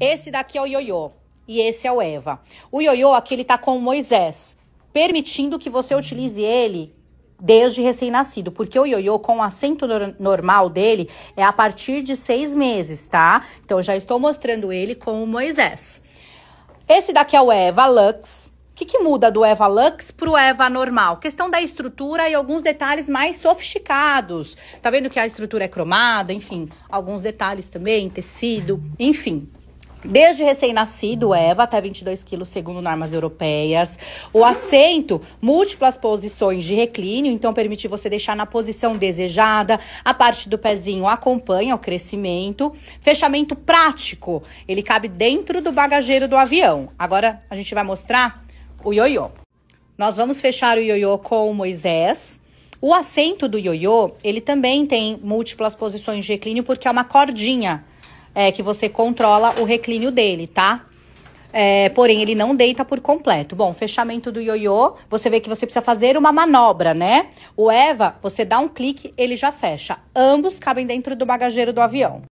Esse daqui é o ioiô e esse é o Eva. O ioiô aqui ele tá com Moisés, permitindo que você utilize ele desde recém-nascido, porque o ioiô com o acento normal dele é a partir de seis meses, tá? Então já estou mostrando ele com o Moisés. Esse daqui é o Eva Lux. O que, que muda do Eva Lux para o Eva normal? Questão da estrutura e alguns detalhes mais sofisticados. Tá vendo que a estrutura é cromada, enfim, alguns detalhes também, tecido, enfim. Desde recém-nascido, Eva, até 22 quilos, segundo normas europeias. O assento, múltiplas posições de reclínio, então permite você deixar na posição desejada. A parte do pezinho acompanha o crescimento. Fechamento prático, ele cabe dentro do bagageiro do avião. Agora a gente vai mostrar o ioiô. Nós vamos fechar o ioiô com o Moisés. O assento do ioiô, ele também tem múltiplas posições de reclínio, porque é uma cordinha é, que você controla o reclínio dele, tá? É, porém, ele não deita por completo. Bom, fechamento do ioiô, você vê que você precisa fazer uma manobra, né? O Eva, você dá um clique, ele já fecha. Ambos cabem dentro do bagageiro do avião.